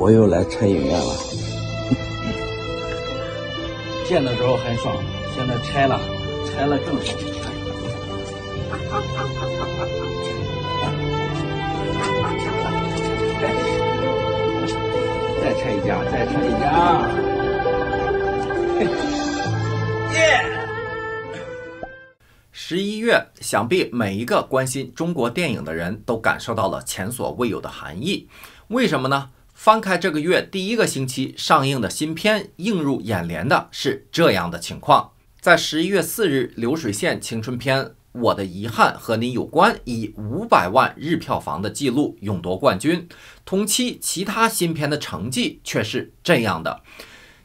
我又来拆影院了。建的时候很爽，现在拆了，拆了更爽。再拆一家，再拆一家。耶！十一月，想必每一个关心中国电影的人都感受到了前所未有的寒意。为什么呢？翻开这个月第一个星期上映的新片，映入眼帘的是这样的情况：在十一月四日，流水线青春片《我的遗憾和你有关》以五百万日票房的记录勇夺冠军。同期其他新片的成绩却是这样的：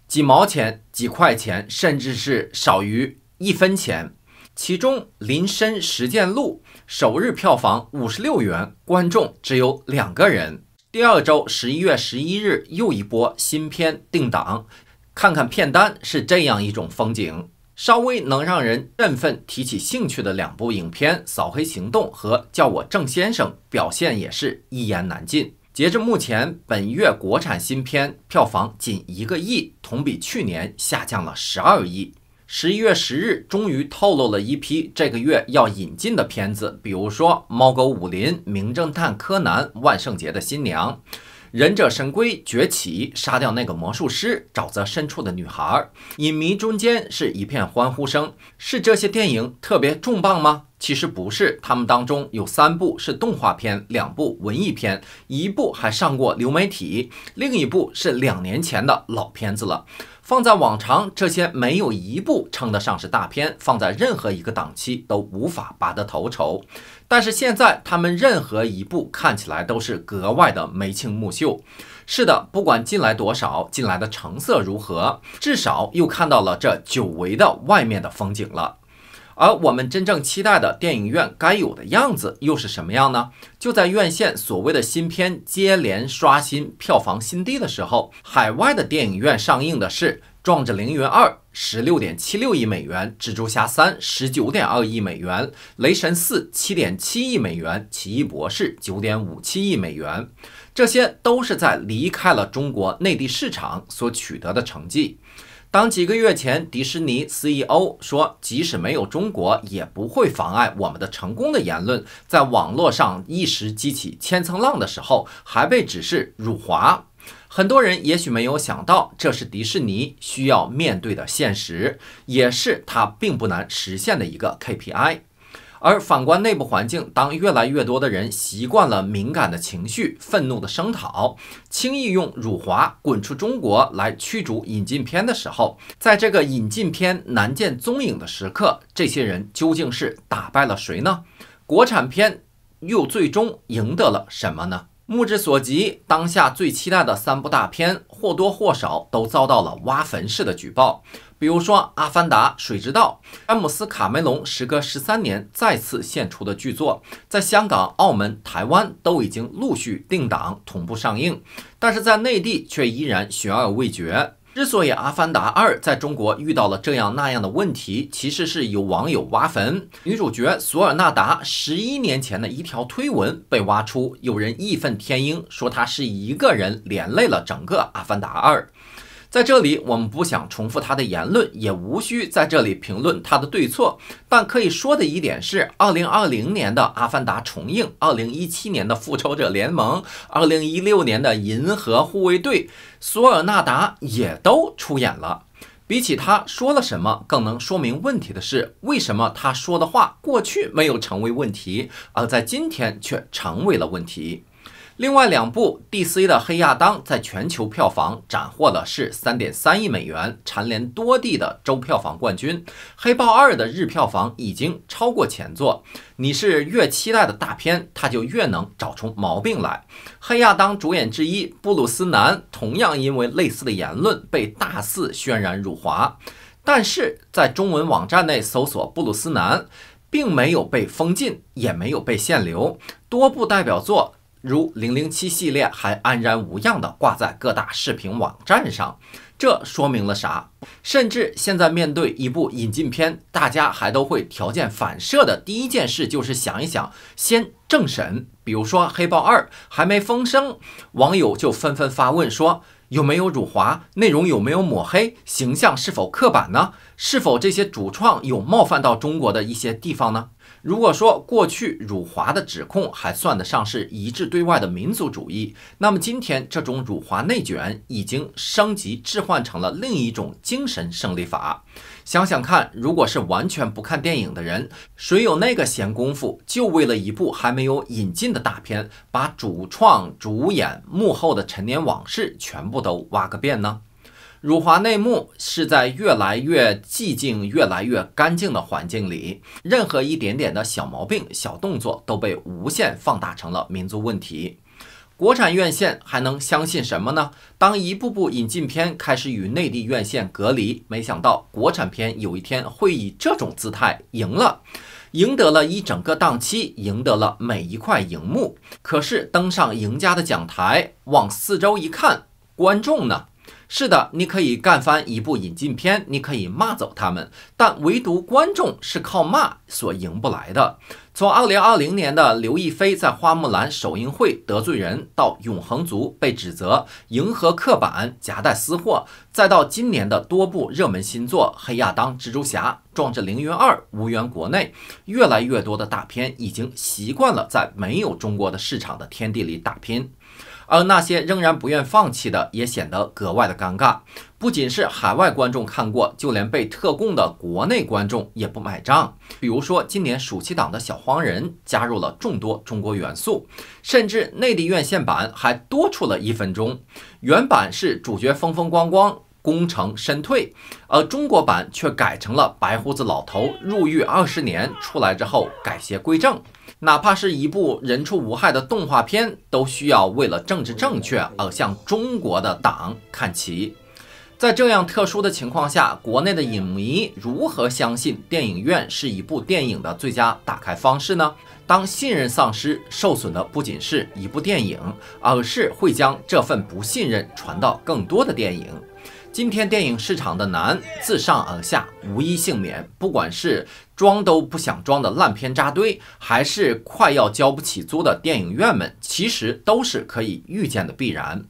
几毛钱、几块钱，甚至是少于一分钱。其中，《林深时见鹿》首日票房五十六元，观众只有两个人。第二周，十一月十一日又一波新片定档，看看片单是这样一种风景。稍微能让人振奋、提起兴趣的两部影片《扫黑行动》和《叫我郑先生》，表现也是一言难尽。截至目前，本月国产新片票房仅一个亿，同比去年下降了十二亿。十一月十日，终于透露了一批这个月要引进的片子，比如说《猫狗武林》《名侦探柯南》《万圣节的新娘》《忍者神龟崛起》《杀掉那个魔术师》《沼泽深处的女孩》。影迷中间是一片欢呼声，是这些电影特别重磅吗？其实不是，他们当中有三部是动画片，两部文艺片，一部还上过流媒体，另一部是两年前的老片子了。放在往常，这些没有一部称得上是大片，放在任何一个档期都无法拔得头筹。但是现在，他们任何一部看起来都是格外的眉清目秀。是的，不管进来多少，进来的成色如何，至少又看到了这久违的外面的风景了。而我们真正期待的电影院该有的样子又是什么样呢？就在院线所谓的新片接连刷新票房新低的时候，海外的电影院上映的是《壮志凌云二》十六点七六亿美元，《蜘蛛侠三》十九点二亿美元，《雷神四》七点七亿美元，《奇异博士》九点五七亿美元，这些都是在离开了中国内地市场所取得的成绩。当几个月前迪士尼 CEO 说即使没有中国也不会妨碍我们的成功的言论在网络上一时激起千层浪的时候，还被指是辱华，很多人也许没有想到这是迪士尼需要面对的现实，也是它并不难实现的一个 KPI。而反观内部环境，当越来越多的人习惯了敏感的情绪、愤怒的声讨，轻易用“辱华”“滚出中国”来驱逐引进片的时候，在这个引进片难见踪影的时刻，这些人究竟是打败了谁呢？国产片又最终赢得了什么呢？目之所及，当下最期待的三部大片，或多或少都遭到了挖坟式的举报。比如说《阿凡达：水之道》，詹姆斯·卡梅隆时隔十三年再次献出的巨作，在香港、澳门、台湾都已经陆续定档同步上映，但是在内地却依然悬而未决。之所以《阿凡达二》在中国遇到了这样那样的问题，其实是有网友挖坟，女主角索尔纳达十一年前的一条推文被挖出，有人义愤填膺说她是一个人连累了整个《阿凡达二》。在这里，我们不想重复他的言论，也无需在这里评论他的对错。但可以说的一点是，二零二零年的《阿凡达》重映，二零一七年的《复仇者联盟》，二零一六年的《银河护卫队》，索尔纳达也都出演了。比起他说了什么，更能说明问题的是，为什么他说的话过去没有成为问题，而在今天却成为了问题。另外两部 DC 的《黑亚当》在全球票房斩获的是三点三亿美元，蝉联多地的周票房冠军。《黑豹二》的日票房已经超过前作。你是越期待的大片，他就越能找出毛病来。《黑亚当》主演之一布鲁斯南同样因为类似的言论被大肆渲染辱华，但是在中文网站内搜索布鲁斯南，并没有被封禁，也没有被限流。多部代表作。如零零七系列还安然无恙的挂在各大视频网站上，这说明了啥？甚至现在面对一部引进片，大家还都会条件反射的第一件事就是想一想，先政审。比如说《黑豹二》还没风声，网友就纷纷发问说有没有辱华，内容有没有抹黑，形象是否刻板呢？是否这些主创有冒犯到中国的一些地方呢？如果说过去辱华的指控还算得上是一致对外的民族主义，那么今天这种辱华内卷已经升级置换成了另一种精神胜利法。想想看，如果是完全不看电影的人，谁有那个闲工夫，就为了一部还没有引进的大片，把主创、主演、幕后的陈年往事全部都挖个遍呢？辱华内幕是在越来越寂静、越来越干净的环境里，任何一点点的小毛病、小动作都被无限放大成了民族问题。国产院线还能相信什么呢？当一部部引进片开始与内地院线隔离，没想到国产片有一天会以这种姿态赢了，赢得了一整个档期，赢得了每一块荧幕。可是登上赢家的讲台，往四周一看，观众呢？是的，你可以干翻一部引进片，你可以骂走他们，但唯独观众是靠骂所赢不来的。从二零二零年的刘亦菲在《花木兰》首映会得罪人，到《永恒族》被指责迎合刻板夹带私货，再到今年的多部热门新作《黑亚当》《蜘蛛侠》《壮志凌云二》无缘国内，越来越多的大片已经习惯了在没有中国的市场的天地里打拼。而那些仍然不愿放弃的，也显得格外的尴尬。不仅是海外观众看过，就连被特供的国内观众也不买账。比如说，今年暑期档的小黄人加入了众多中国元素，甚至内地院线版还多出了一分钟。原版是主角风风光光。功成身退，而中国版却改成了白胡子老头入狱二十年，出来之后改邪归正。哪怕是一部人畜无害的动画片，都需要为了政治正确而向中国的党看齐。在这样特殊的情况下，国内的影迷如何相信电影院是一部电影的最佳打开方式呢？当信任丧失，受损的不仅是一部电影，而是会将这份不信任传到更多的电影。今天电影市场的难，自上而下无一幸免。不管是装都不想装的烂片扎堆，还是快要交不起租的电影院们，其实都是可以预见的必然。